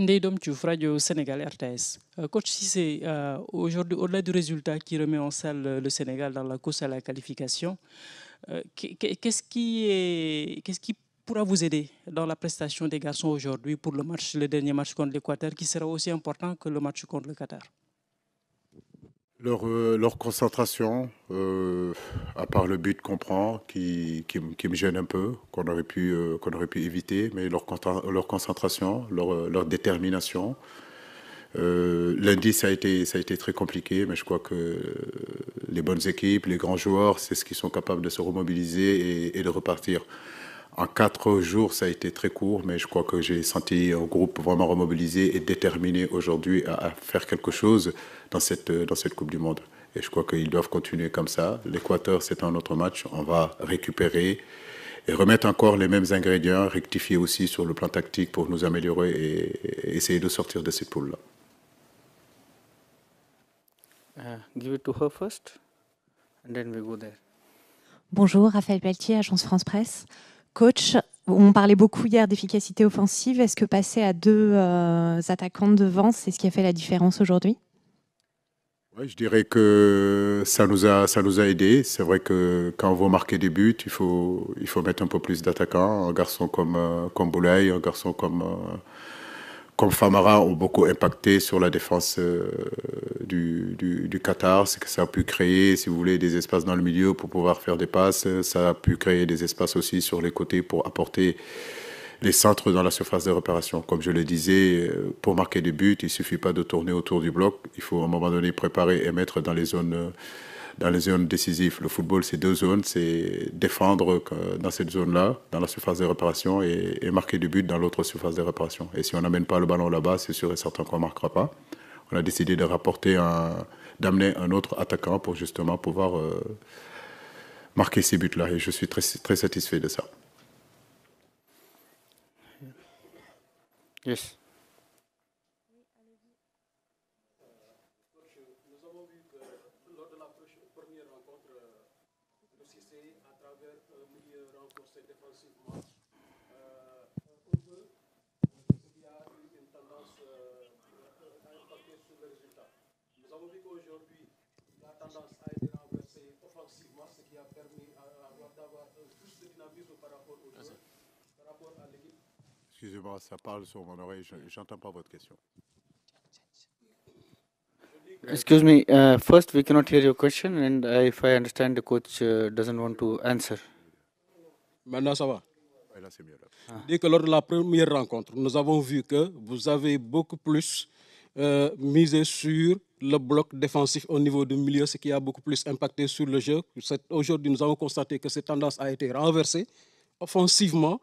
Ndeidom Tchouf, Radio Sénégal RTS. Euh, coach Cissé, euh, aujourd'hui, au-delà du résultat qui remet en salle euh, le Sénégal dans la course à la qualification, qu'est-ce qui, est, qu'est-ce qui pourra vous aider dans la prestation des garçons aujourd'hui pour le match, le dernier match contre l'Équateur, qui sera aussi important que le match contre le Qatar euh, leur, concentration, euh, à part le but qu'on prend, qui, me gêne un peu, qu'on aurait, pu, euh, qu'on aurait pu éviter, mais leur, leur concentration, leur, détermination. lundi, ça a, été, ça a été très compliqué, mais je crois que les bonnes équipes, les grands joueurs, c'est ce qu'ils sont capables de se remobiliser et de repartir. En quatre jours, ça a été très court, mais je crois que j'ai senti un groupe vraiment remobilisé et déterminé aujourd'hui à, faire quelque chose dans cette, euh, dans cette Coupe du Monde. Et je crois qu'ils doivent continuer comme ça. L'Équateur, c'est un autre match. On va récupérer et remettre encore les mêmes ingrédients, rectifier aussi sur le plan tactique pour nous améliorer et, essayer de sortir de cette poule-là. Bonjour, Raphaël Pelletier, Agence France Presse coach, on parlait beaucoup hier d'efficacité offensive. Est-ce que passer à deux euh, attaquants attaquants devant, c'est ce qui a fait la différence aujourd'hui oui, Je dirais que ça nous a, ça nous a aidés. C'est vrai que quand on veut marquer des buts, il faut, il faut mettre un peu plus d'attaquants. Un garçon comme, euh, comme Boulay, un garçon comme... Euh, comme Famara ont beaucoup impacté sur la défense euh, du, Qatar. C'est que ça a pu créer, si vous voulez, des espaces dans le milieu pour pouvoir faire des passes. Ça a pu créer des espaces aussi sur les côtés pour apporter les centres dans la surface de réparation. Comme je le disais, euh, pour marquer des buts, il suffit pas de tourner autour du bloc. Il faut à un moment donné préparer et mettre dans les zones euh, dans les zones décisives. Le football, c'est deux zones, c'est défendre dans cette zone-là, dans la surface de réparation, et, marquer du but dans l'autre surface de réparation. Et si on n'amène pas le ballon là-bas, c'est sûr et certain qu'on ne marquera pas. On a décidé de rapporter un, d'amener un autre attaquant pour justement pouvoir euh, marquer ces buts-là. Et je suis très, très satisfait de ça. Yes. à travers un euh, milieu renforcé défensivement. Euh, il y a une tendance euh, à impacter sur le résultat. Nous avons vu qu'aujourd'hui, la tendance a été renversée offensivement, ce qui a permis euh, d'avoir plus de dynamisme par rapport au par rapport à l'équipe. Excusez-moi, ça parle sur mon oreille, je n'entends pas votre question. Excuse me. Uh, first, we cannot hear your question, and uh, if I understand, the coach uh, doesn't want to answer. Maintenant, ça va. Ah. Dès que lors de la première rencontre, nous avons vu que vous avez beaucoup plus euh, misé sur le bloc défensif au niveau du milieu, ce qui a beaucoup plus impacté sur le jeu. Aujourd'hui, nous avons constaté que cette tendance a été renversée offensivement,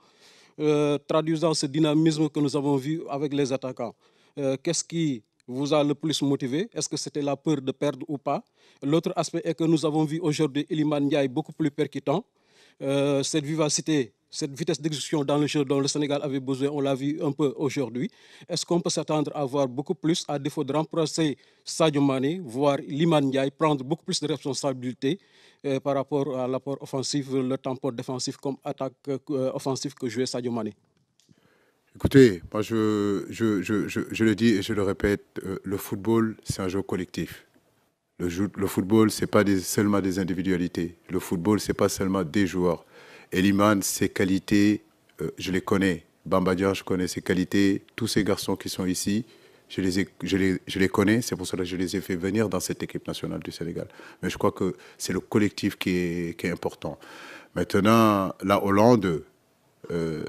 euh, traduisant ce dynamisme que nous avons vu avec les attaquants. Euh, qu'est-ce qui vous a le plus motivé Est-ce que c'était la peur de perdre ou pas L'autre aspect est que nous avons vu aujourd'hui Iliman Ndiaye beaucoup plus percutant. Euh, cette vivacité, cette vitesse d'exécution dans le jeu dont le Sénégal avait besoin, on l'a vu un peu aujourd'hui. Est-ce qu'on peut s'attendre à voir beaucoup plus, à défaut de remplacer Sadio Mane, voir Iliman Ndiaye prendre beaucoup plus de responsabilité euh, par rapport à l'apport offensif, le temps tempo défensif comme attaque euh, offensive que jouait Sadio Mane Écoutez, moi je, je, je, je, le dis et je le répète, euh, le football, c'est un jeu collectif. Le, le football, ce n'est pas seulement des individualités. Le football, ce n'est pas seulement des joueurs. Eliman, ses qualités, euh, je les connais. Bambadia, je connais ses qualités. Tous ces garçons qui sont ici, je les, je, les, je les, connais, c'est pour cela que je les ai fait venir dans cette équipe nationale du Sénégal. Mais je crois que c'est le collectif qui est, qui est, important. Maintenant, la Hollande, euh,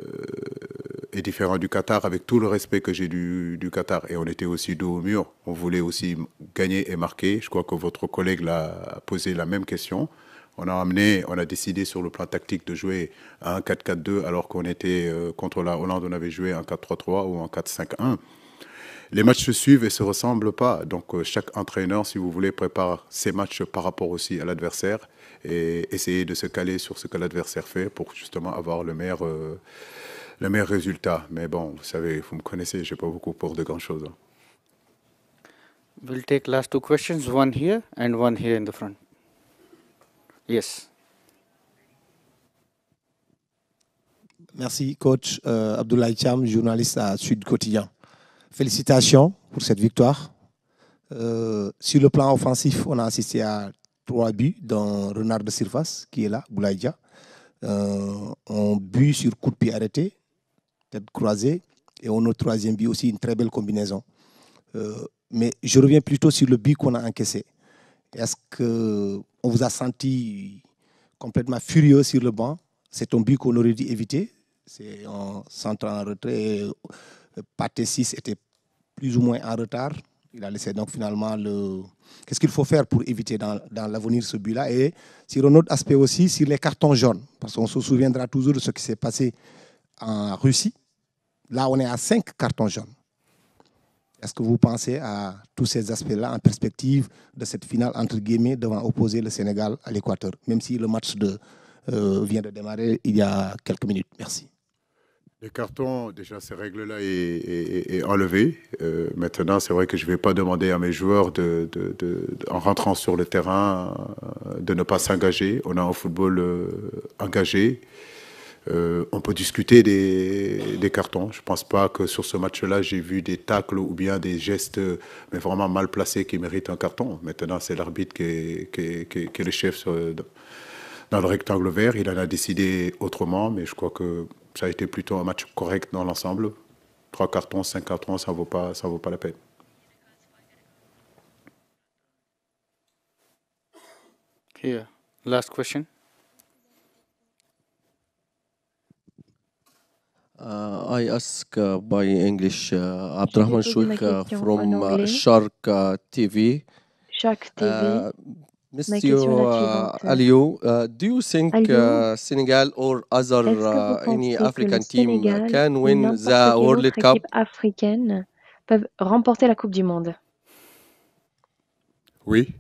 est différent du Qatar, avec tout le respect que j'ai du, du, Qatar. Et on était aussi dos au mur. On voulait aussi gagner et marquer. Je crois que votre collègue l'a posé la même question. On a amené, on a décidé sur le plan tactique de jouer à un 4-4-2 alors qu'on était euh, contre la Hollande, on avait joué un 4-3-3 ou un 4-5-1. Les matchs se suivent et se ressemblent pas. Donc euh, chaque entraîneur, si vous voulez, prépare ses matchs par rapport aussi à l'adversaire et essayer de se caler sur ce que l'adversaire fait pour justement avoir le meilleur. Euh, le meilleur résultat. Mais bon, vous savez, vous me connaissez, je n'ai pas beaucoup pour de grandes-choses. Hein. We'll take last two questions, one here and one here in the front. Yes. Merci, coach euh, Abdoulaye Cham, journaliste à Sud Quotidien. Félicitations pour cette victoire. Euh, sur le plan offensif, on a assisté à trois buts, dont Renard de surface qui est là, Boulaïdia. Euh, un but sur coup de pied arrêté, tête croisée. Et on a au troisième but aussi une très belle combinaison. Euh, mais je reviens plutôt sur le but qu'on a encaissé. Est-ce qu'on vous a senti complètement furieux sur le banc C'est un but qu'on aurait dû éviter. C'est en centre en retrait. Pathé 6 était plus ou moins en retard. Il a laissé donc finalement le. Qu'est-ce qu'il faut faire pour éviter dans, dans l'avenir ce but-là Et sur un autre aspect aussi, sur les cartons jaunes, parce qu'on se souviendra toujours de ce qui s'est passé en Russie. Là, on est à 5 cartons jaunes. Est-ce que vous pensez à tous ces aspects-là en perspective de cette finale, entre guillemets, devant opposer le Sénégal à l'Équateur, même si le match de, euh, vient de démarrer il y a quelques minutes Merci. Les cartons, déjà, ces règles-là est, enlevées. Euh, maintenant, c'est vrai que je ne vais pas demander à mes joueurs, de, en rentrant sur le terrain, euh, de ne pas s'engager. On a un football engagé. Euh, on peut discuter des, cartons. Je ne pense pas que sur ce match-là, j'ai vu des tacles ou bien des gestes euh, mais vraiment mal placés qui méritent un carton. Maintenant, c'est l'arbitre qui est, le chef dans le rectangle vert. Il en a décidé autrement, mais je crois que ça a été plutôt un match correct dans l'ensemble. Trois cartons, cinq cartons, ça ne vaut, pas, ça vaut pas la peine. Here, last question. Uh, I ask uh, by English uh, Abdrahman uh, from uh, Shark uh, TV. Shark TV. Mr. Aliou, do you think Senegal or other any African team can win the World Cup? peuvent remporter la Coupe du Monde. Oui,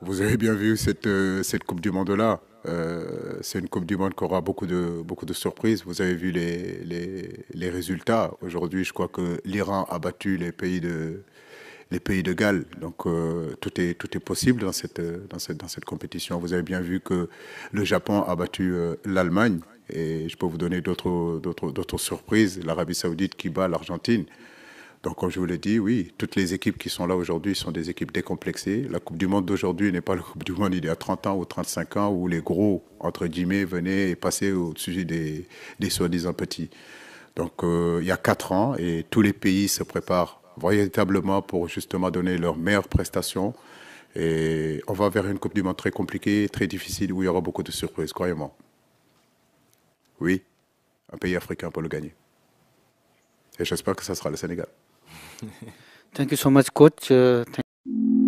vous avez bien vu cette, euh, cette Coupe du Monde là. Euh, c'est une Coupe du Monde qui aura beaucoup de, beaucoup de surprises. Vous avez vu les, résultats. Aujourd'hui, je crois que l'Iran a battu les pays de, les pays de Galles. Donc euh, tout, est, possible dans cette, dans, cette, compétition. Vous avez bien vu que le Japon a battu euh, l'Allemagne. Et je peux vous donner d'autres surprises. L'Arabie saoudite qui bat l'Argentine. Donc, comme je vous l'ai dit, oui, toutes les équipes qui sont là aujourd'hui sont des équipes décomplexées. La Coupe du Monde d'aujourd'hui n'est pas la Coupe du Monde il y a 30 ans ou 35 ans où les gros, entre guillemets, venaient et passaient au sujet des, des soi-disant petits. Donc, euh, il y a 4 ans et tous les pays se préparent véritablement pour justement donner leurs meilleures prestations. Et on va vers une Coupe du Monde très compliquée, très difficile, où il y aura beaucoup de surprises, croyez-moi. Oui, un pays africain peut le gagner. Et j'espère que ça sera le Sénégal. Thank you so much, coach. Uh,